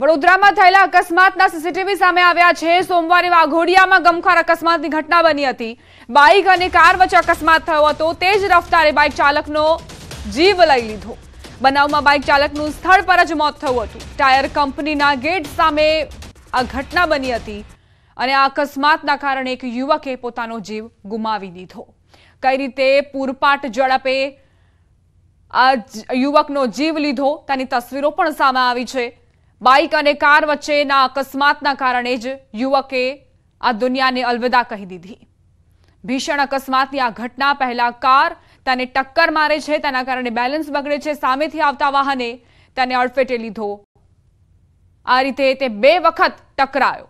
વડોદરામાં થયેલા અકસ્માતના સીસીટીવી સામે આવ્યા છે સોમવારે વાઘોડિયામાં ગમખાર અકસ્માતની ઘટના બની હતી બાઇક અને કાર વચ્ચે અકસ્માત થયો હતો તે જ રફતારે બાઇક ચાલકનો જીવ લઈ લીધો બનાવમાં બાઇક ચાલકનું સ્થળ પર જ મોત થયું હતું ટાયર કંપનીના ગેટ સામે આ ઘટના બની હતી અને આ અકસ્માતના કારણે એક યુવકે પોતાનો જીવ ગુમાવી દીધો કઈ રીતે પૂરપાટ ઝડપે આ યુવકનો જીવ લીધો તેની તસવીરો પણ સામે આવી છે બાઇક અને કાર વચ્ચેના અકસ્માતના કારણે જ યુવકે આ દુનિયાને અલવિદા કહી દીધી ભીષણ અકસ્માતની આ ઘટના પહેલા કાર તેને ટક્કર મારે છે તેના કારણે બેલેન્સ બગડે છે સામેથી આવતા વાહને તેને અડફેટે લીધો આ રીતે તે બે વખત ટકરાયો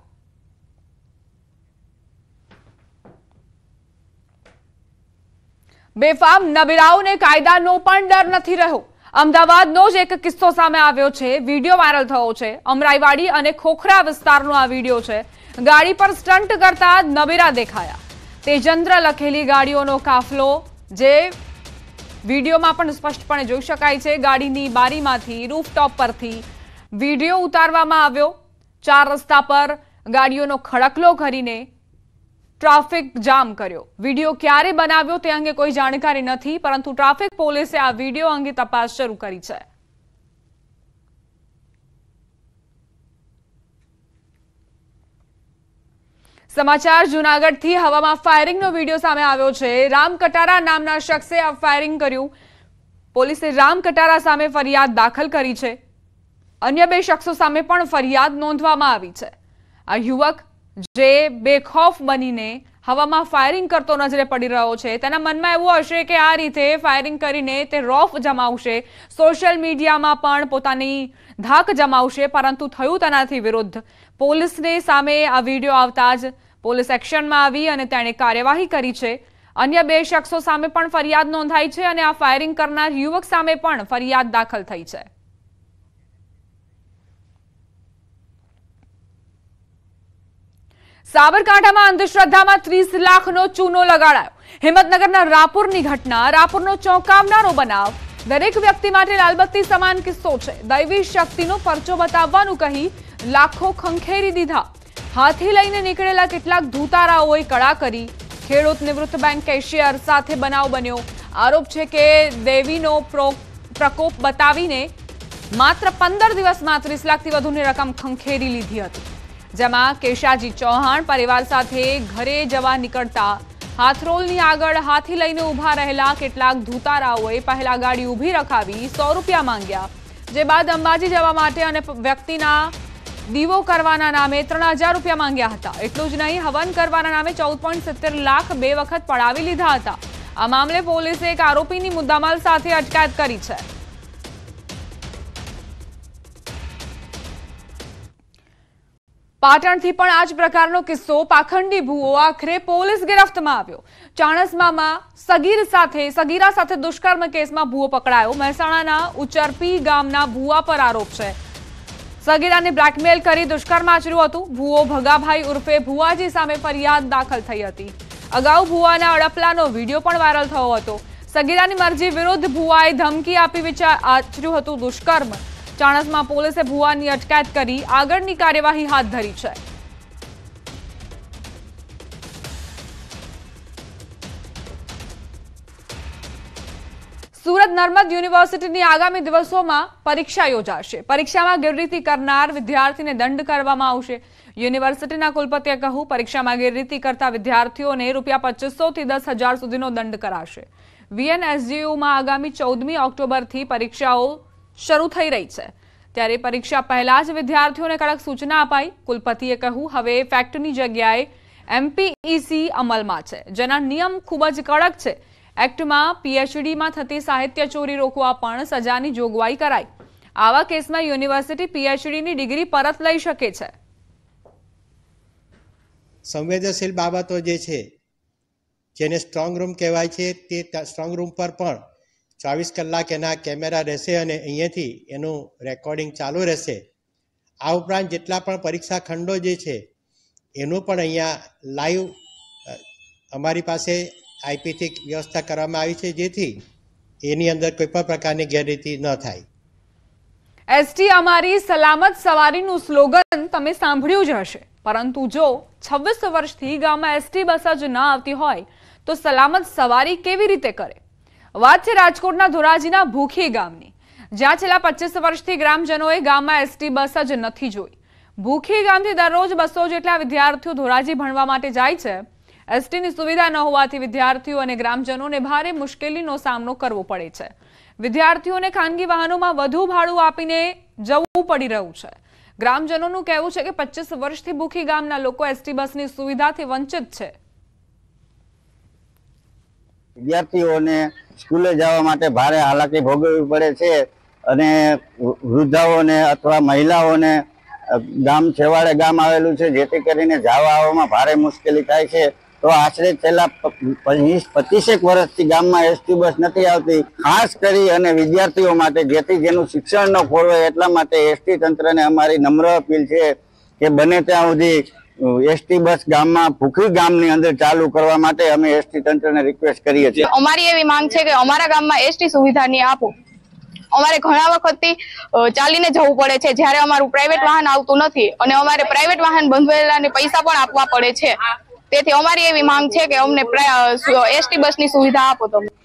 બેફામ નબીરાઓને કાયદાનો પણ ડર નથી રહ્યો અમદાવાદનો જ એક કિસ્સો સામે આવ્યો છે વિડીયો વાયરલ થયો છે અમરાઈવાડી અને ખોખરા વિસ્તારનો આ વિડીયો છે ગાડી પર સ્ટન્ટ કરતા નબેરા દેખાયા તેજંત્ર લખેલી ગાડીઓનો કાફલો જે વિડીયોમાં પણ સ્પષ્ટપણે જોઈ શકાય છે ગાડીની બારીમાંથી રૂફટોપ પરથી વિડીયો ઉતારવામાં આવ્યો ચાર રસ્તા પર ગાડીઓનો ખડકલો કરીને ટ્રાફિક જામ કર્યો વિડીયો ક્યારે બનાવ્યો તે અંગે કોઈ જાણકારી નથી પરંતુ ટ્રાફિક પોલીસે આ વિડીયો અંગે તપાસ શરૂ કરી છે સમાચાર જૂનાગઢથી હવામાં ફાયરિંગનો વિડીયો સામે આવ્યો છે રામ કટારા નામના શખ્સે આ ફાયરિંગ કર્યું પોલીસે રામ કટારા સામે ફરિયાદ દાખલ કરી છે અન્ય બે શખ્સો સામે પણ ફરિયાદ નોંધવામાં આવી છે આ યુવક જે બેખોફ બનીને હવામાં ફાયરિંગ કરતો નજરે પડી રહ્યો છે તેના મનમાં એવું હશે કે આ રીતે ફાયરિંગ કરીને તે રોફ જમાવશે સોશિયલ મીડિયામાં પણ પોતાની ધાક જમાવશે પરંતુ થયું તેનાથી વિરુદ્ધ પોલીસને સામે આ વિડીયો આવતા જ પોલીસ એક્શનમાં આવી અને તેણે કાર્યવાહી કરી છે અન્ય બે શખ્સો સામે પણ ફરિયાદ નોંધાઈ છે અને આ ફાયરિંગ કરનાર યુવક સામે પણ ફરિયાદ દાખલ થઈ છે સાબરકાંઠામાં અંધશ્રદ્ધામાં ત્રીસ લાખનો ચૂનો લગાડાયો હિંમતનગરના રાપુરની ઘટના રાપુરનો ચોંકાવનારો બનાવ દરેક વ્યક્તિ માટે લાલબત્તી સમાન કિસ્સો છે દૈવી શક્તિનો પરચો બતાવવાનું કહી લાખો ખંખેરી દીધા હાથી લઈને નીકળેલા કેટલાક ધૂતારાઓએ કળા કરી ખેડૂત નિવૃત્ત બેંક કેશિયર સાથે બનાવ બન્યો આરોપ છે કે દેવીનો પ્રકોપ બતાવીને માત્ર પંદર દિવસમાં ત્રીસ લાખથી વધુની રકમ ખંખેરી લીધી હતી જેમાં કેશાજી ચૌહાણ પરિવાર સાથે ઘરે જવા નીકળતા હાથરોલની આગળ હાથી લઈને ઊભા રહેલા કેટલાક ધૂતારાઓએ પહેલા ગાડી ઊભી રખાવી સો રૂપિયા માંગ્યા જે બાદ અંબાજી જવા માટે અને વ્યક્તિના દીવો કરવાના નામે ત્રણ હજાર રૂપિયા માંગ્યા હતા એટલું જ નહીં હવન કરવાના નામે ચૌદ લાખ બે વખત પડાવી લીધા હતા આ મામલે પોલીસે એક આરોપીની મુદ્દામાલ સાથે અટકાયત કરી છે પાટણથી પણ આ જ પ્રકારનો કિસ્સો પાખંડી ભૂવો આખરે પોલીસ ગિરફ્તમાં આવ્યો ચાણસમામાં સગીર સાથે સગીરા સાથે દુષ્કર્મ કેસમાં ભૂવો પકડાયો મહેસાણાના ઉચરપી ગામના ભૂવા પર આરોપ છે સગીરાને બ્લેકમેલ કરી દુષ્કર્મ આચર્યું હતું ભૂવો ભગાભાઈ ઉર્ફે ભુવાજી સામે ફરિયાદ દાખલ થઈ હતી અગાઉ ભુવાના અડપલાનો વિડીયો પણ વાયરલ થયો હતો સગીરાની મરજી વિરુદ્ધ ભુવાએ ધમકી આપી વિચાર આચર્યું હતું દુષ્કર્મ ચાણસમાં પોલીસે ભુવાનની અટકાયત કરી આગળની કાર્યવાહી હાથ ધરી છે સુરત નર્મદ યુનિવર્સિટીની આગામી દિવસોમાં પરીક્ષા યોજાશે પરીક્ષામાં ગેરરીતિ કરનાર વિદ્યાર્થીને દંડ કરવામાં આવશે યુનિવર્સિટીના કુલપતિએ કહ્યું પરીક્ષામાં ગેરરીતિ કરતા વિદ્યાર્થીઓને રૂપિયા પચીસોથી દસ હજાર સુધીનો દંડ કરાશે વીએનએસજીયુમાં આગામી ચૌદમી ઓક્ટોબરથી પરીક્ષાઓ શરૂ થઈ રહી છે ત્યારે પરીક્ષા પહેલા જ વિદ્યાર્થીઓને કડક સૂચના અપાઈ કુલપતિએ કહ્યું હવે ફેક્ટની જગ્યાએ એમપીઈસી e અમલમાં છે જેના નિયમ ખૂબ જ કડક છે એક્ટમાં પીએચડીમાં થતી સાહિત્ય ચોરી રોકવા પણ સજાની જોગવાઈ કરાઈ આવા કેસમાં યુનિવર્સિટી પીએચડીની ડિગ્રી પરત લઈ શકે છે સંવેદનશીલ બાબતો જે છે જેને સ્ટ્રોંગ રૂમ કહેવાય છે તે સ્ટ્રોંગ રૂમ પર પણ ચોવીસ કલાક એના કેમેરા રહેશે અને અહીંયાથી એનું રેકોર્ડિંગ ચાલુ રહેશે આ ઉપરાંત જેટલા પણ પરીક્ષા ખંડો જે છે એનું પણ અહીંયા લાઈવ અમારી પાસે આઈપીથી વ્યવસ્થા કરવામાં આવી છે જેથી એની અંદર કોઈ પણ પ્રકારની ગેરરીતિ ન થાય એસટી અમારી સલામત સવારીનું સ્લોગન તમે સાંભળ્યું જ હશે પરંતુ જો છવ્વીસ વર્ષથી ગામમાં એસટી બસ જ ન આવતી હોય તો સલામત સવારી કેવી રીતે કરે વાત છે રાજકોટના ધોરાજીના ભૂખી ગામની જ્યાં છેલ્લા પચીસ વર્ષથી ગ્રામજનોએ ગામમાં એસટી બસ જ નથી જોઈ ભૂખી ગામથી દરરોજ બસો જેટલા વિદ્યાર્થીઓ ધોરાજી ભણવા માટે જાય છે એસટીની સુવિધા ન હોવાથી વિદ્યાર્થીઓ અને ગ્રામજનોને ભારે મુશ્કેલીનો સામનો કરવો પડે છે વિદ્યાર્થીઓને ખાનગી વાહનોમાં વધુ ભાડું આપીને જવું પડી રહ્યું છે ગ્રામજનોનું કહેવું છે કે પચીસ વર્ષથી ભૂખી ગામના લોકો એસટી બસની સુવિધાથી વંચિત છે વિદ્યાર્થીઓને સ્કૂલે જવા માટે ભારે હાલાકી ભોગવવી પડે છે અને વૃદ્ધાઓને અથવા મહિલાઓને ગામ છેવાડે ગામ આવેલું છે જેથી કરીને જવા આવવામાં ભારે મુશ્કેલી થાય છે તો આશરે છેલ્લા પચીસ પચીસેક વર્ષથી ગામમાં એસટી બસ નથી આવતી ખાસ કરી અને વિદ્યાર્થીઓ માટે જેથી જેનું શિક્ષણ ન ખોરવાય એટલા માટે એસટી તંત્રને અમારી નમ્ર અપીલ છે કે બને ત્યાં સુધી એસટી બસ ગામમાં ભૂખી ગામની અંદર ચાલુ કરવા માટે અમે એસટી તંત્રને રિક્વેસ્ટ કરીએ છીએ અમારી એવી માંગ છે કે અમારા ગામમાં એસટી સુવિધા ની આપો અમારે ઘણા વખતથી ચાલીને જવું પડે છે જ્યારે અમારું પ્રાઇવેટ વાહન આવતું નથી અને અમારે પ્રાઇવેટ વાહન બંધવેલાને પૈસા પણ આપવા પડે છે તેથી અમારી એવી માંગ છે કે અમને એસટી બસની સુવિધા આપો તમે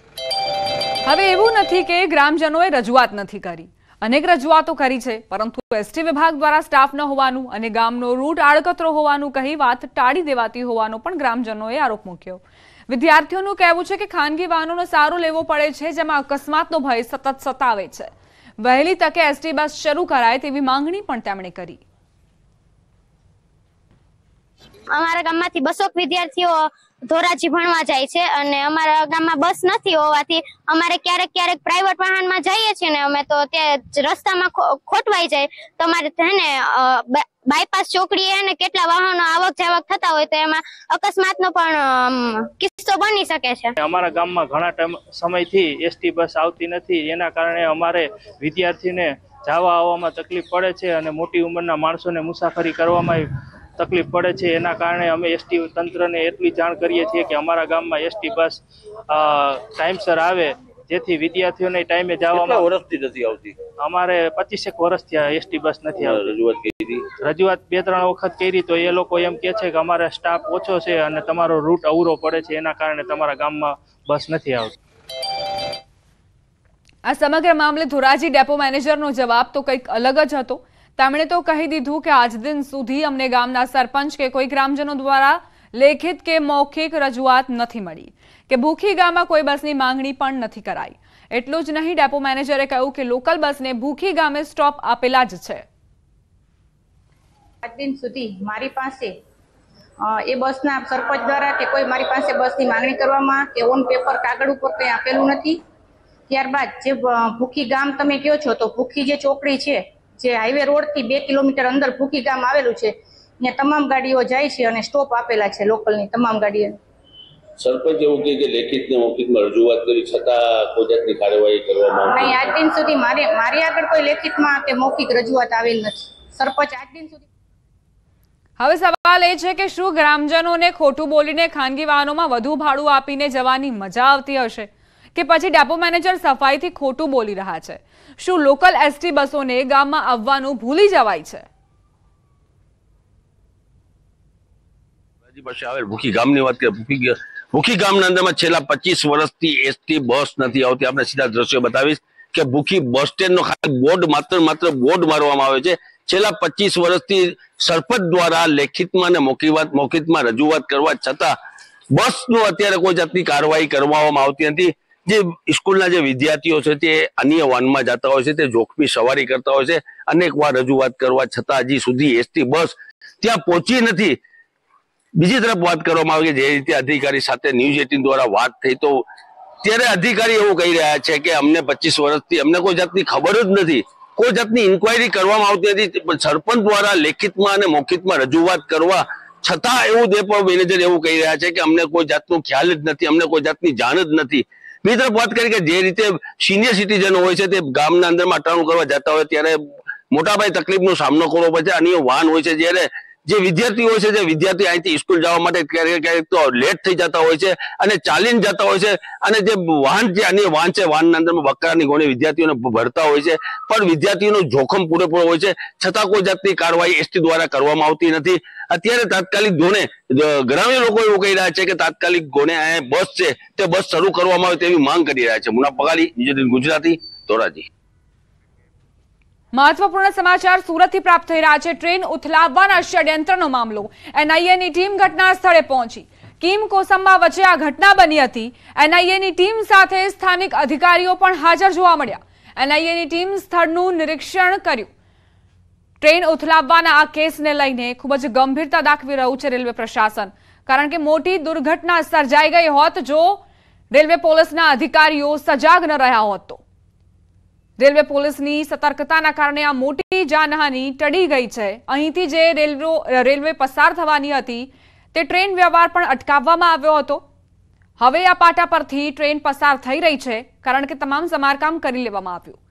હવે એવું નથી કે ગ્રામજનોએ રજૂઆત નથી કરી અનેક રજૂઆતો કરી છે પરંતુ એસટી વિભાગ દ્વારા સ્ટાફ ન હોવાનું અને ગામનો રૂટ આડકતરો હોવાનું કહી વાત ટાળી દેવાતી હોવાનો પણ ગ્રામજનોએ આરોપ મૂક્યો વિદ્યાર્થીઓનું કહેવું છે કે ખાનગી વાહનોનો સારો લેવો પડે છે જેમાં અકસ્માતનો ભય સતત સતાવે છે વહેલી તકે એસટી બસ શરૂ કરાય તેવી માંગણી પણ તેમણે કરી અમારા ગામમાંથી બસો વિદ્યાર્થીઓ ધોરાજી ભણવા જાય છે અને અમારા ગામમાં બસ નથી હોવાથી અમારે ક્યારેક ક્યારેક પ્રાઇવેટ વાહનમાં જઈએ છીએ ને અમે તો તે રસ્તામાં ખોટવાઈ જાય તો અમારે છે ને બાયપાસ ચોકડીએ અને કેટલા વાહનો આવક જાવક થતા હોય તો એમાં અકસ્માતનો પણ કિસ્સો બની શકે છે અમારા ગામમાં ઘણા સમયથી એસટી બસ આવતી નથી એના કારણે અમારે વિદ્યાર્થીને જવા આવવામાં તકલીફ પડે છે અને મોટી ઉંમરના માણસોને મુસાફરી કરવામાં તકલીફ પડે છે એના કારણે અમે એસટી તંત્રને એટલી જાણ કરીએ છીએ કે અમારા ગામમાં એસટી બસ ટાઈમસર આવે જેથી વિદ્યાર્થીઓને ટાઈમે જવામાં વર્ષથી નથી આવતી અમારે પચીસેક વર્ષથી એસટી બસ નથી આવતી રજૂઆત કરી રજૂઆત બે ત્રણ વખત કરી તો એ લોકો એમ કે છે કે અમારે સ્ટાફ ઓછો છે અને તમારો રૂટ અવરો પડે છે એના કારણે તમારા ગામમાં બસ નથી આવતી આ સમગ્ર મામલે ધોરાજી ડેપો મેનેજરનો જવાબ તો કંઈક અલગ જ હતો તેમણે તો કહી દીધું કે આજ દિન સુધી અમને ગામના સરપંચ કે કોઈ ગ્રામજનો દ્વારા લેખિત કે મૌખિક રજૂઆત નથી મળી કે ભૂખી ગામમાં કોઈ બસની માંગણી પણ નથી કરાઈ એટલું જ નહીં ડેપો મેનેજરે કહ્યું કે લોકલ બસને ભૂખી ગામે સ્ટોપ આપેલા જ છે આજ દિન સુધી મારી પાસે એ બસના સરપંચ દ્વારા કે કોઈ મારી પાસે બસની માંગણી કરવામાં કે ઓન પેપર કાગળ ઉપર કંઈ આપેલું નથી ત્યારબાદ જે ભૂખી ગામ તમે કહો છો તો ભૂખી જે ચોકડી છે જે હાઈવે રોડથી બે કિલોમીટર અંદર ભૂકી ગામ આવેલું છે ત્યાં તમામ ગાડીઓ જાય છે અને સ્ટોપ આપેલા છે લોકલ ની તમામ ગાડીઓ આજ દિન સુધી મારી આગળ કોઈ લેખિતમાં કે મૌખિક રજૂઆત આવેલ નથી સરપંચ આજ દિન સુધી હવે સવાલ એ છે કે શું ગ્રામજનોને ખોટું બોલીને ખાનગી વાહનોમાં વધુ ભાડું આપીને જવાની મજા આવતી હશે કે પછી ડેપો મેનેજર સફાઈથી ખોટું બોલી રહ્યા છે શું લોકલ એસટી બસોને ગામમાં આવવાનું ભૂલી જવાય છે ભૂખી ગામની વાત છેલ્લા પચીસ વર્ષથી એસટી બસ નથી આવતી આપણે સીધા દ્રશ્યો બતાવીશ કે ભૂખી બસ સ્ટેન્ડનો ખાલી બોર્ડ માત્ર માત્ર બોર્ડ મારવામાં આવે છે છેલ્લા પચીસ વર્ષથી સરપંચ દ્વારા લેખિતમાં અને મૌખિકવાત મૌખિકમાં રજૂઆત કરવા છતાં બસ નું અત્યારે કોઈ જાતની કાર્યવાહી કરવામાં આવતી નથી જે સ્કૂલના જે વિદ્યાર્થીઓ છે તે અન્ય વાનમાં જતા હોય છે તે જોખમી સવારી કરતા હોય છે અનેક વાર રજૂઆત કરવા છતાં હજી સુધી એસટી બસ ત્યાં પહોંચી નથી બીજી તરફ વાત કરવામાં આવી જે રીતે અધિકારી સાથે ન્યૂઝ એટીન દ્વારા વાત થઈ તો ત્યારે અધિકારી એવું કહી રહ્યા છે કે અમને પચીસ વર્ષથી અમને કોઈ જાતની ખબર જ નથી કોઈ જાતની ઇન્કવાયરી કરવામાં આવતી હતી સરપંચ દ્વારા લેખિતમાં અને મૌખિતમાં રજૂઆત કરવા છતાં એવું ડેપો મેનેજર એવું કહી રહ્યા છે કે અમને કોઈ જાતનો ખ્યાલ જ નથી અમને કોઈ જાતની જાણ જ નથી મિત્ર વાત કરી કે જે રીતે સિનિયર સિટીઝન હોય છે તે ગામના અંદરમાં ટર્ન કરવા જતા હોય ત્યારે મોટા ભાઈ તકલીફનો સામનો કરવો પડે છે અને વાહન હોય છે જ્યારે જે વિદ્યાર્થીઓ છે જે વિદ્યાર્થી અહીંથી સ્કૂલ જવા માટે ક્યારેક ક્યારેક તો લેટ થઈ જતા હોય છે અને ચાલીને જતા હોય છે અને જે વાહન છે અન્ય વાહન છે વાહનના અંદરમાં બકરાની ગોળી વિદ્યાર્થીઓને ભરતા હોય છે પણ વિદ્યાર્થીઓનું જોખમ પૂરેપૂરો હોય છે છતાં કોઈ જાતની કાર્યવાહી એસટી દ્વારા કરવામાં આવતી નથી અત્યારે તાત્કાલિક ગોણે ગ્રામ્ય લોકો એવું કહી રહ્યા છે કે તાત્કાલિક ગોણે ગોને બસ છે તે બસ શરૂ કરવામાં આવે તેવી માંગ કરી રહ્યા છે મુના પગાલી ગુજરાતી ધોરાજી મહત્વપૂર્ણ સમાચાર સુરતથી પ્રાપ્ત થઈ રહ્યા છે ટ્રેન ઉથલાવવાના ષડયંત્રનો મામલો એનઆઈએની ટીમ ઘટના સ્થળે પહોંચી કિમ કોસંબા વચ્ચે આ ઘટના બની હતી એનઆઈએની ટીમ સાથે સ્થાનિક અધિકારીઓ પણ હાજર જોવા મળ્યા એનઆઈએની ટીમ સ્થળનું નિરીક્ષણ કર્યું ટ્રેન ઉથલાવવાના આ કેસને લઈને ખૂબ જ ગંભીરતા દાખવી રહ્યું છે રેલવે પ્રશાસન કારણ કે મોટી દુર્ઘટના સર્જાઈ ગઈ હોત જો રેલવે પોલીસના અધિકારીઓ સજાગ ન રહ્યા હોત તો રેલવે પોલીસની સતર્કતાના કારણે આ મોટી જાનહાની ટળી ગઈ છે અહીંથી જે રેલવે પસાર થવાની હતી તે ટ્રેન વ્યવહાર પણ અટકાવવામાં આવ્યો હતો હવે આ પાટા પરથી ટ્રેન પસાર થઈ રહી છે કારણ કે તમામ સમારકામ કરી લેવામાં આવ્યું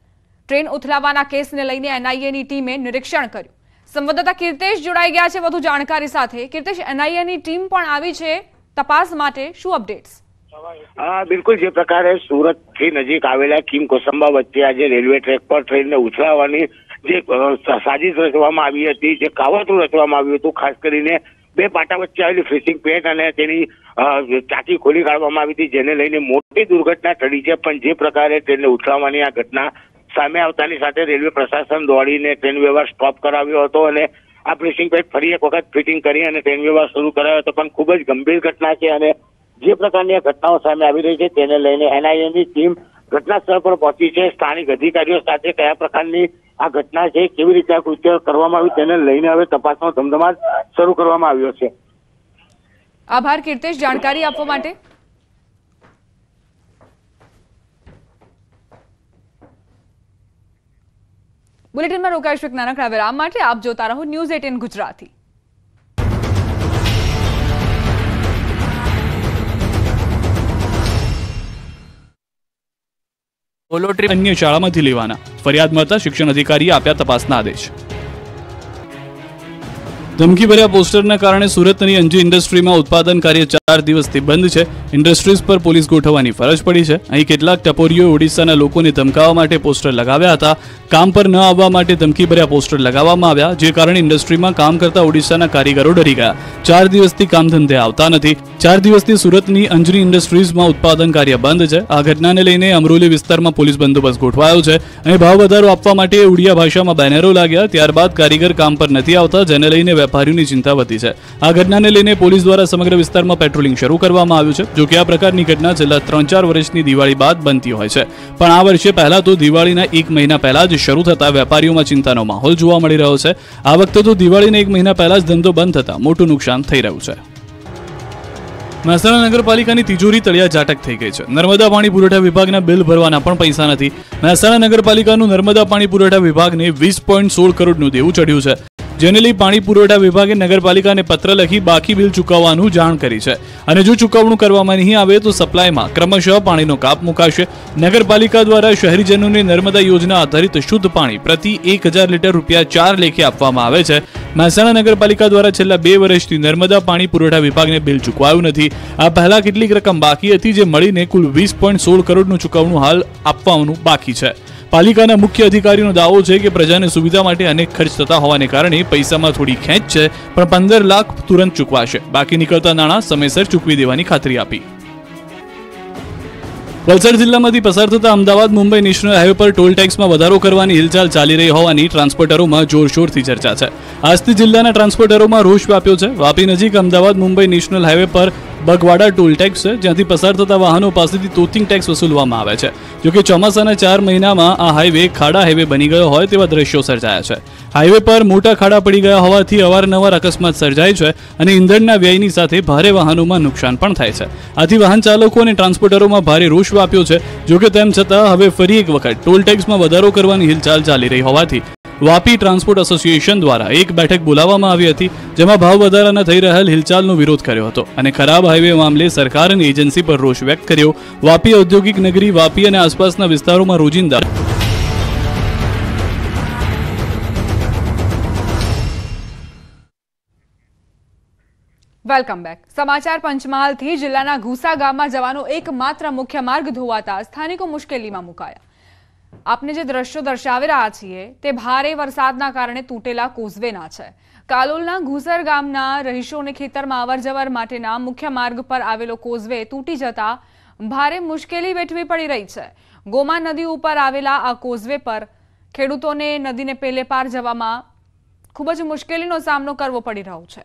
ટ્રેન ઉથલાવાના કેસને લઈને એનઆઈએની ટીમે નિરીક્ષણ કર્યું સંવાદદાતા કીર્તેશ જોડાઈ ગયા છે વધુ જાણકારી સાથે કીર્તેશ એનઆઈએની ટીમ પણ આવી છે તપાસ માટે શું અપડેટ્સ હા બિલકુલ જે પ્રકારે સુરત થી નજીક આવેલા કિમ કોસંબા વચ્ચે આજે રેલવે ટ્રેક પર ટ્રેનને ઉછળાવવાની જે સાજિશ રચવામાં આવી હતી જે કાવતરું રચવામાં આવ્યું હતું ખાસ કરીને બે પાટા વચ્ચે આવેલી ફિશિંગ પેટ અને તેની ચાકી ખોલી કાઢવામાં આવી હતી જેને લઈને મોટી દુર્ઘટના ટળી છે પણ જે પ્રકારે ટ્રેનને ઉછળાવવાની આ ઘટના સામે આવતાની સાથે રેલવે પ્રશાસન દોડીને ટ્રેન વ્યવહાર સ્ટોપ કરાવ્યો હતો અને આ ફિશિંગ પેટ ફરી એક વખત ફિટિંગ કરી અને ટ્રેન વ્યવહાર શરૂ કરાયો હતો પણ ખૂબ જ ગંભીર ઘટના છે અને જે પ્રકારની આ ઘટનાઓ સામે આવી રહી છે તેને લઈને એનઆઈએની ટીમ ઘટના સ્થળ પર પહોંચી છે સ્થાનિક અધિકારીઓ સાથે કયા પ્રકારની આ ઘટના છે કેવી રીતે આ કૃત્ય કરવામાં આવ્યું તેને લઈને હવે તપાસનો ધમધમાટ શરૂ કરવામાં આવ્યો છે આભાર કીર્તેશ જાણકારી આપવા માટે બુલેટિનમાં રોકાઈશું એક નાનકડા વિરામ માટે આપ જોતા રહો ન્યૂઝ એટીન ગુજરાતી ઓલો ટ્રીપ અન્ય શાળામાંથી લેવાના ફરિયાદ મળતા શિક્ષણ અધિકારીએ આપ્યા તપાસના આદેશ ધમકીભર્યા પોસ્ટરને કારણે સુરતની અંજરી ઇન્ડસ્ટ્રીમાં ઉત્પાદન કાર્ય 4 દિવસથી બંધ છે ઇન્ડસ્ટ્રીઝ પર પોલીસ ગોઠવવાની ફરજ પડી છે અહીં કેટલાક ટપુરિયો ઓડિશાના લોકોએ ધમકાવા માટે પોસ્ટર લગાવ્યા હતા કામ પર ન આવવા માટે ધમકીભર્યા પોસ્ટર લગાવવામાં આવ્યા જે કારણે ઇન્ડસ્ટ્રીમાં કામ કરતા ઓડિશાના કારીગરો ડરી ગયા 4 દિવસથી કામ ધંધે આવતા નથી 4 દિવસથી સુરતની અંજરી ઇન્ડસ્ટ્રીઝમાં ઉત્પાદન કાર્ય બંધ છે આ ઘટનાને લઈને અમરોલે વિસ્તારમાં પોલીસ બંદોબસ્ત ગોઠવાયો છે અહીં ભાવ વધારો આપવા માટે ઉડિયા ભાષામાં બેનરો લાગ્યા ત્યારબાદ કારીગર કામ પર નથી આવતા જનરે લઈને પર્યુનિ ચિંતા વધી છે આ ઘટનાને લેને પોલીસ દ્વારા સમગ્ર વિસ્તારમાં પેટ્રોલિંગ શરૂ કરવામાં આવ્યું છે જો કે આ પ્રકારની ઘટના જિલ્લા 3-4 વર્ષની દિવાળી બાદ બનતી હોય છે પણ આ વર્ષે પહેલા તો દિવાળીના 1 મહિના પહેલા જ શરૂ થતા વેપારીઓમાં ચિંતાનો માહોલ જોવા મળી રહ્યો છે આ વખતે તો દિવાળીના 1 મહિના પહેલા જ ધંધો બંધ થતા મોટો નુકસાન થઈ રહ્યું છે મસલા นคร પાલિકાની તિજોરી તળિયા જાટક થઈ ગઈ છે नर्मदा પાણી પુરવઠા વિભાગને બિલ ભરવા ના પણ પૈસા નથી મસલા นคร પાલિકાનું नर्मदा પાણી પુરવઠા વિભાગને 20.16 કરોડનું દેવું ચડ્યું છે જેને પાણી પુરવઠા વિભાગે નગરપાલિકાને પત્ર લખી બાકી બિલ ચૂકવવાનું જાણ કરી છે અને જો ચૂકવણું કરવામાં નહીં આવે તો સપ્લાયમાં ક્રમશઃ પાણીનો કાપ મુકાશે નગરપાલિકા દ્વારા શહેરીજનોને નર્મદા યોજના આધારિત શુદ્ધ પાણી પ્રતિ એક હજાર લીટર રૂપિયા ચાર લેખે આપવામાં આવે છે મહેસાણા નગરપાલિકા દ્વારા છેલ્લા બે વર્ષથી નર્મદા પાણી પુરવઠા વિભાગને બિલ ચૂકવાયું નથી આ પહેલા કેટલીક રકમ બાકી હતી જે મળીને કુલ વીસ પોઈન્ટ સોળ કરોડનું ચૂકવણું હાલ આપવાનું બાકી છે पालिकेના મુખ્ય અધિકારીનો દાવો છે કે પ્રજાને સુવિધા માટે અનેક ખર્ચ થતા હોવાને કારણે પૈસામાં થોડી ખેંચ છે પણ 15 લાખ તુરંત ચૂકવાશે બાકી નીકળતો નાણા સમયસર ચૂકવી દેવાની ખાતરી આપી. વલસાડ જિલ્લામાંથી પસાર થતા અમદાવાદ મુંબઈ નેશનલ હાઇવે પર ટોલ ટેક્સમાં વધારો કરવાની હિલચાલ ચાલી રહી હોવાની ટ્રાન્સપોર્ટરોમાં જોરશોરથી ચર્ચા છે. આસ્તિત જિલ્લાના ટ્રાન્સપોર્ટરોમાં રોષ ફાપ્યો છે. વાપી નજીક અમદાવાદ મુંબઈ નેશનલ હાઇવે પર બગવાડા ટોલ ટેક્સ છે જ્યાંથી પસાર થતા વાહનો પાસેથી તોતિંગ ટેક્સ વસૂલવામાં આવે છે જોકે ચોમાસાના ચાર મહિનામાં આ હાઈવે ખાડા હાઈવે બની ગયો હોય તેવા દ્રશ્યો સર્જાયા છે હાઈવે પર મોટા ખાડા પડી ગયા હોવાથી અવારનવાર અકસ્માત સર્જાય છે અને ઇંધણના વ્યયની સાથે ભારે વાહનોમાં નુકસાન પણ થાય છે આથી વાહન ચાલકો અને ટ્રાન્સપોર્ટરોમાં ભારે રોષ વ્યાપ્યો છે જોકે તેમ છતાં હવે ફરી એક વખત ટોલ ટેક્સમાં વધારો કરવાની હિલચાલ ચાલી રહી હોવાથી વાપી ટ્રાન્સપોર્ટ એસોસિએશન દ્વારા એક બેઠક બોલાવવામાં આવી હતી જેમાં ભાવ વધારાના થઈ રહેલ હિલચાલનો વિરોધ કર્યો હતો અને ખરાબ હાઈવે મામલે સરકાર અને એજન્સી પર રોષ વ્યક્ત કર્યો વાપી ઔદ્યોગિક નગરી વાપી અને આસપાસના વિસ્તારોમાં રોજિંદા વેલકમ બેક સમાચાર પંચમહાલથી જિલ્લાના ઘુસા ગામમાં જવાનો એકમાત્ર મુખ્ય માર્ગ ધોવાતા સ્થાનિકો મુશ્કેલીમાં મુકાયા આપને જે દ્રશ્યો દર્શાવી રહ્યા છીએ તે ભારે વરસાદના કારણે તૂટેલા કોઝવેના છે કાલોલના ઘુસર ગામના રહીશોને ખેતરમાં અવરજવર માટેના મુખ્ય માર્ગ પર આવેલો કોઝવે તૂટી જતા ભારે મુશ્કેલી વેઠવી પડી રહી છે ગોમા નદી ઉપર આવેલા આ કોઝવે પર ખેડૂતોને નદીને પેલે પાર જવામાં ખૂબ જ મુશ્કેલીનો સામનો કરવો પડી રહ્યો છે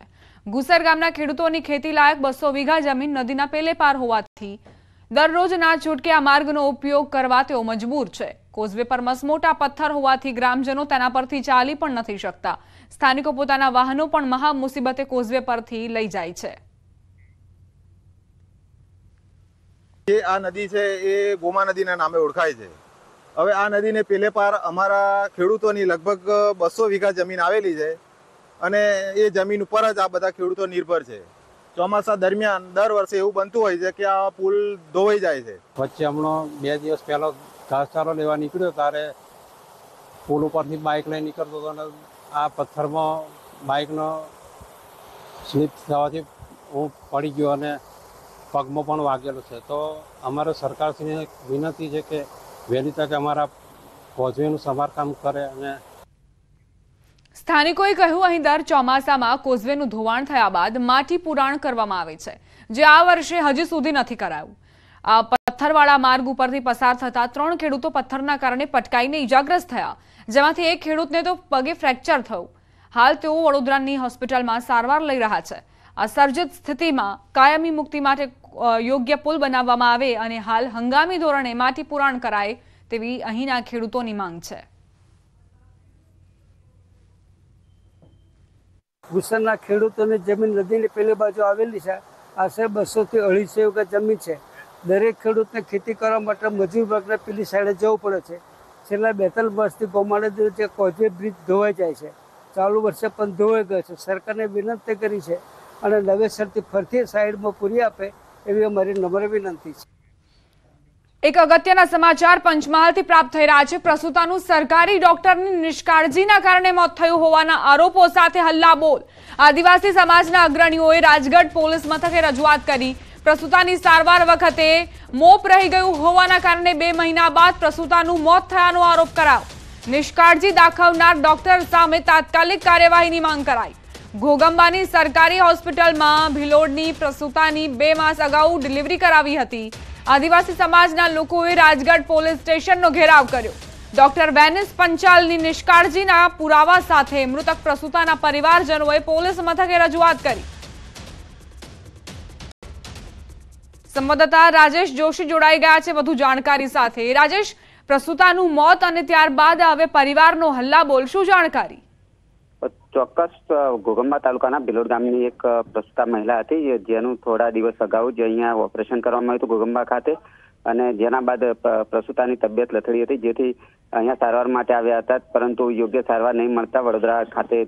ઘુસર ગામના ખેડૂતોની ખેતી લાયક બસો વીઘા જમીન નદીના પેલે પાર હોવાથી દરરોજ ના છૂટકે આ માર્ગનો ઉપયોગ કરવા તેઓ મજબૂર છે કોઝવે પર મસમોટા પથ્થર હોવાથી ગ્રામજનો તેના પરથી ચાલી પણ નથી શકતા સ્થાનિકો પોતાના વાહનો પણ મહા મુસીબતે કોઝવે પરથી લઈ જાય છે જે આ નદી છે એ ગોમા નદીના નામે ઓળખાય છે હવે આ નદીને પેલે પાર અમારા ખેડૂતોની લગભગ બસો વીઘા જમીન આવેલી છે અને એ જમીન ઉપર જ આ બધા ખેડૂતો નિર્ભર છે ચોમાસા દરમિયાન દર વર્ષે એવું બનતું હોય છે કે આ પુલ ધોવાઈ જાય છે વચ્ચે હમણાં બે દિવસ પહેલો ઘાસચારો લેવા નીકળ્યો ત્યારે પુલ ઉપરથી બાઇક લઈ નીકળતો હતો અને આ પથ્થરમાં બાઇકનો સ્લીપ થવાથી હું પડી ગયો અને પગમાં પણ વાગેલો છે તો અમારે સરકારશ્રીને વિનંતી છે કે વહેલી તકે અમારા કોઝવેનું સમારકામ કરે અને સ્થાનિકોએ કહ્યું અહીં દર ચોમાસામાં કોઝવેનું ધોવાણ થયા બાદ માટી પુરાણ કરવામાં આવે છે જે આ વર્ષે હજી સુધી નથી કરાયું આ પથ્થરવાળા માર્ગ ઉપરથી પસાર થતા ત્રણ ખેડૂતો પથ્થરના કારણે પટકાઈને ઇજાગ્રસ્ત થયા જેમાંથી એક ખેડૂતને તો પગે ફ્રેક્ચર થયું હાલ તેઓ વડોદરાની હોસ્પિટલમાં સારવાર લઈ રહ્યા છે આ સર્જિત સ્થિતિમાં કાયમી મુક્તિ માટે યોગ્ય પુલ બનાવવામાં આવે અને હાલ હંગામી ધોરણે માટી પુરાણ કરાય તેવી અહીંના ખેડૂતોની માંગ છે ભૂસણના ખેડૂતોની જમીન નદીની પેલી બાજુ આવેલી છે આશરે બસોથી અઢીસો વખત જમીન છે દરેક ખેડૂતને ખેતી કરવા માટે મજૂર વર્ગને પેલી સાઈડે જવું પડે છે છેલ્લા બે ત્રણ વર્ષથી ગોમાળે જે કોઝવે બ્રિજ ધોવાઈ જાય છે ચાલુ વર્ષે પણ ધોવાઈ ગયો છે સરકારને વિનંતી કરી છે અને નવેસરથી ફરતી સાઈડમાં પૂરી આપે એવી અમારી નમ્ર વિનંતી છે એક અગત્યના સમાચાર પંચમહાલથી પ્રાપ્ત થઈ રહ્યા છે પ્રસૂતાનું સરકારી ડોક્ટરની નિષ્કાળજીના કારણે મોત થયું હોવાના આરોપો સાથે હલ્લાબોલ આદિવાસી સમાજના અગ્રણીઓએ રાજગઢ પોલીસ મથકે રજૂઆત કરી પ્રસૂતાની સારવાર વખતે મોપ રહી ગયું હોવાના કારણે બે મહિના બાદ પ્રસૂતાનું મોત થયાનો આરોપ કરાયો નિષ્કાળજી દાખવનાર ડોક્ટર સામે તાત્કાલિક કાર્યવાહીની માંગ કરાઈ ઘોગંબાની સરકારી હોસ્પિટલમાં ભિલોડની પ્રસૂતાની બે માસ અગાઉ ડિલિવરી કરાવી હતી આદિવાસી સમાજના લોકોએ રાજગઢ પોલીસ સ્ટેશનનો ઘેરાવ કર્યો ડોક્ટર વેનિસ પંચાલની નિષ્કાળજીના પુરાવા સાથે મૃતક પ્રસૂતાના પરિવારજનોએ પોલીસ મથકે રજૂઆત કરી સંવાદદાતા રાજેશ જોશી જોડાઈ ગયા છે વધુ જાણકારી સાથે રાજેશ પ્રસૂતાનું મોત અને ત્યારબાદ હવે પરિવારનો હલ્લાબોલ શું જાણકારી ચોક્કસ ઘોગંબા તાલુકાના ભિલોડ ગામની એક પ્રસુતા મહિલા હતી જેનું થોડા દિવસ અગાઉ જ અહીંયા ઓપરેશન કરવામાં આવ્યું હતું ગોગમ્બા ખાતે અને જેના બાદ પ્રસૂતાની તબિયત લથડી હતી જેથી અહીંયા સારવાર માટે આવ્યા હતા પરંતુ યોગ્ય સારવાર નહીં મળતા વડોદરા ખાતે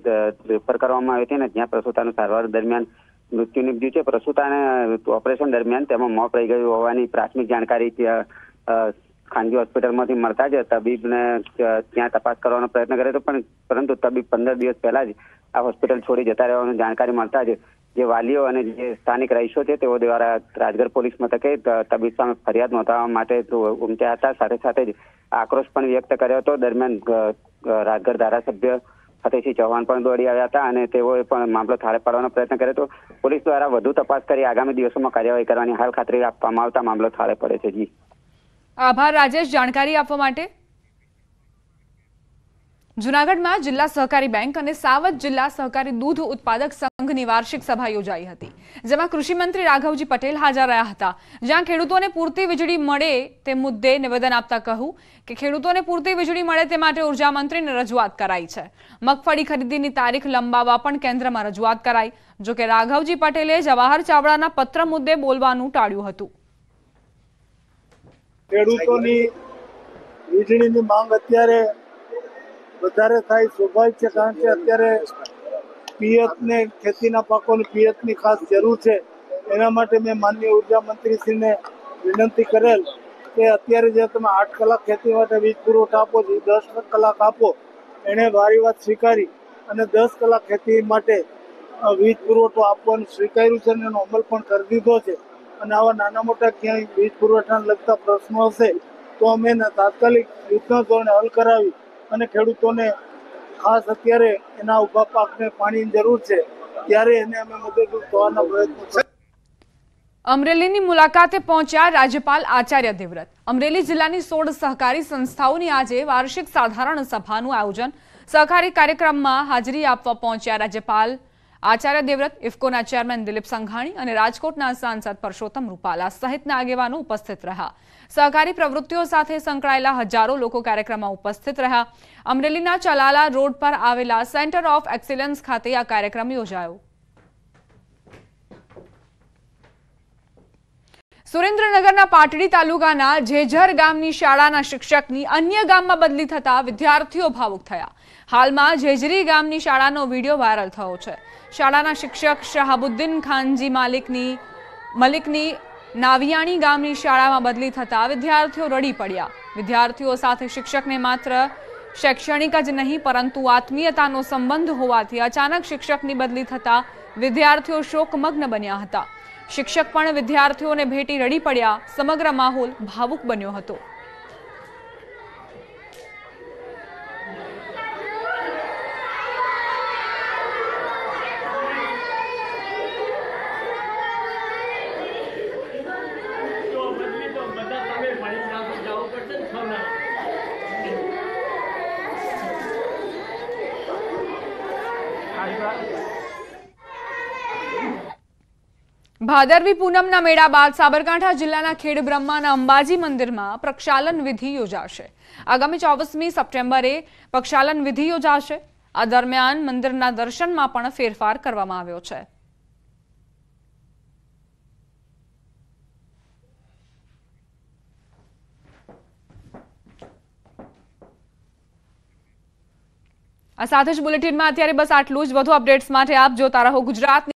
રેફર કરવામાં આવી હતી અને જ્યાં પ્રસૂતાનું સારવાર દરમિયાન મૃત્યુ નિપજ્યું છે પ્રસૂતાને ઓપરેશન દરમિયાન તેમાં મોત રહી ગયું હોવાની પ્રાથમિક જાણકારી ખાનગી હોસ્પિટલમાંથી મળતા જ તબીબને ત્યાં તપાસ કરવાનો પ્રયત્ન કર્યો હતો પણ પરંતુ તબીબ પંદર દિવસ પહેલા જ આ હોસ્પિટલ છોડી જતા રહેવાની જાણકારી મળતા જ જે વાલીઓ અને જે સ્થાનિક રહીશો છે તેઓ દ્વારા રાજગઢ પોલીસ મથકે તબીબ સામે ફરિયાદ નોંધાવવા માટે ઉમટ્યા હતા સાથે સાથે જ આક્રોશ પણ વ્યક્ત કર્યો હતો દરમિયાન રાજગઢ ધારાસભ્ય ફતેહસિંહ ચૌહાણ પણ દોડી આવ્યા હતા અને તેઓએ પણ મામલો થાળે પાડવાનો પ્રયત્ન કર્યો તો પોલીસ દ્વારા વધુ તપાસ કરી આગામી દિવસોમાં કાર્યવાહી કરવાની હાલ ખાતરી આપવામાં આવતા મામલો થાળે પડે છે જી આભાર રાજેશ જાણકારી આપવા માટે જુનાગઢમાં જિલ્લા સહકારી બેંક અને સાવજ જિલ્લા સહકારી દૂધ ઉત્પાદક સંઘ સંઘની વાર્ષિક સભા યોજાઈ હતી જેમાં કૃષિમંત્રી રાઘવજી પટેલ હાજર રહ્યા હતા જ્યાં ખેડૂતોને પૂરતી વીજળી મળે તે મુદ્દે નિવેદન આપતા કહ્યું કે ખેડૂતોને પૂરતી વીજળી મળે તે માટે ઉર્જા રજૂઆત કરાઈ છે મગફળી ખરીદીની તારીખ લંબાવવા પણ કેન્દ્રમાં રજૂઆત કરાઈ જોકે રાઘવજી પટેલે જવાહર ચાવડાના પત્ર મુદ્દે બોલવાનું ટાળ્યું હતું ખેડૂતોની વીજળીની માંગ અત્યારે વધારે થાય સ્વાભાવિક છે કારણ કે અત્યારે પિયતને ખેતીના પાકોની પિયતની ખાસ જરૂર છે એના માટે મેં માનનીય ઉર્જા મંત્રીશ્રીને વિનંતી કરેલ કે અત્યારે જે તમે આઠ કલાક ખેતી માટે વીજ પુરવઠો આપો છો દસ કલાક આપો એણે વારી વાત સ્વીકારી અને દસ કલાક ખેતી માટે વીજ પુરવઠો આપવાનું સ્વીકાર્યું છે અને એનો અમલ પણ કરી દીધો છે અને આવા નાના મોટા ક્યાંય વીજ પુરવઠાને લગતા પ્રશ્નો હશે તો અમે તાત્કાલિક યુદ્ધના ધોરણે હલ કરાવી અને ખેડૂતોને ખાસ અત્યારે એના ઉભા પાકને પાણીની જરૂર છે ત્યારે એને અમે મદદરૂપ થવાના પ્રયત્નો છે અમરેલીની મુલાકાતે પહોંચ્યા રાજ્યપાલ આચાર્ય દેવવ્રત અમરેલી જિલ્લાની સોળ સહકારી સંસ્થાઓની આજે વાર્ષિક સાધારણ સભાનું આયોજન સહકારી કાર્યક્રમમાં હાજરી આપવા પહોંચ્યા રાજ્યપાલ આચાર્ય દેવવ્રત ઇફકોના ચેરમેન દિલીપ સંઘાણી અને રાજકોટના સાંસદ પરસોત્તમ રૂપાલા સહિતના આગેવાનો ઉપસ્થિત રહ્યા સહકારી પ્રવૃત્તિઓ સાથે સંકળાયેલા હજારો લોકો કાર્યક્રમમાં ઉપસ્થિત રહ્યા અમરેલીના ચલાલા રોડ પર આવેલા સેન્ટર ઓફ એક્સિલન્સ ખાતે આ કાર્યક્રમ યોજાયો સુરેન્દ્રનગરના પાટડી તાલુકાના જેઝર ગામની શાળાના શિક્ષકની અન્ય ગામમાં બદલી થતા વિદ્યાર્થીઓ ભાવુક થયા હાલમાં જેજરી ગામની શાળાનો વિડીયો વાયરલ થયો છે શાળાના શિક્ષક શાહબુદ્દીન ખાનજી માલિકની મલિકની નાવિયાણી ગામની શાળામાં બદલી થતા વિદ્યાર્થીઓ રડી પડ્યા વિદ્યાર્થીઓ સાથે શિક્ષકને માત્ર શૈક્ષણિક જ નહીં પરંતુ આત્મીયતાનો સંબંધ હોવાથી અચાનક શિક્ષકની બદલી થતા વિદ્યાર્થીઓ શોકમગ્ન બન્યા હતા શિક્ષક પણ વિદ્યાર્થીઓને ભેટી રડી પડ્યા સમગ્ર માહોલ ભાવુક બન્યો હતો ભાદરવી પૂનમના મેળા બાદ સાબરકાંઠા જિલ્લાના ખેડ બ્રહ્માના અંબાજી મંદિરમાં પ્રક્ષાલન વિધિ યોજાશે આગામી ચોવીસમી સપ્ટેમ્બરે પ્રક્ષાલન વિધિ યોજાશે આ દરમિયાન મંદિરના દર્શનમાં પણ ફેરફાર કરવામાં આવ્યો છે આ સાથે જ બુલેટિનમાં અત્યારે બસ આટલું જ વધુ અપડેટ્સ માટે આપ જોતા રહો ગુજરાતની